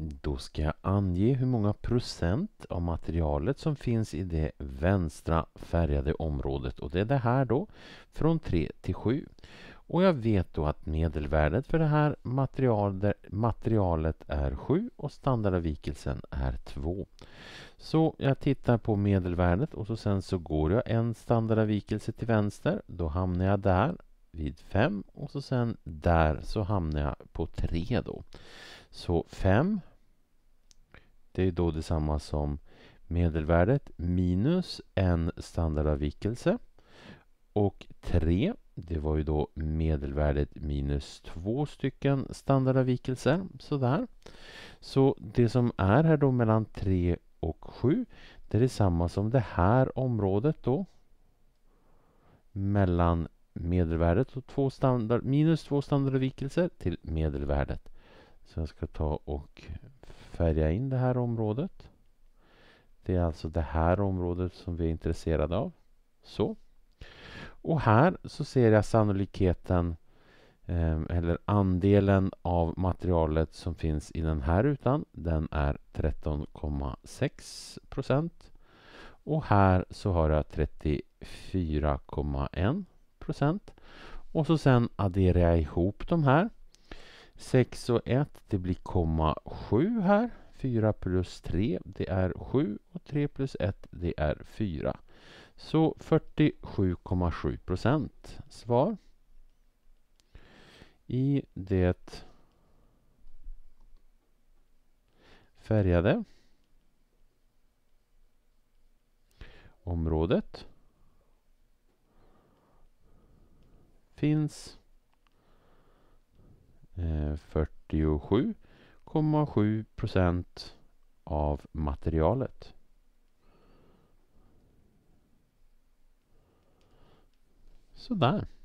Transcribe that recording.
Då ska jag ange hur många procent av materialet som finns i det vänstra färgade området och det är det här då från 3 till 7. Och jag vet då att medelvärdet för det här materialet är 7 och standardavvikelsen är 2. Så jag tittar på medelvärdet och så sen så går jag en standardavvikelse till vänster. Då hamnar jag där vid 5 och så sen där så hamnar jag på 3 då. Så 5 det är då detsamma som medelvärdet minus en standardavvikelse. Och 3, det var ju då medelvärdet minus två stycken standardavvikelser. Sådär. Så det som är här då mellan 3 och 7, det är detsamma som det här området då. Mellan medelvärdet och två standard, minus två standardavvikelser till medelvärdet. Så jag ska ta och färga in det här området. Det är alltså det här området som vi är intresserade av. Så. Och här så ser jag sannolikheten ehm, eller andelen av materialet som finns i den här rutan. Den är 13,6 procent. Och här så har jag 34,1 procent. Och så sen adderar jag ihop de här. 6 och 1, det blir komma 7 här. 4 plus 3, det är 7 och 3 plus 1, det är 4. Så 47,7 procent svar. I det färgade området finns 47,7 eh, procent av materialet. Sådär.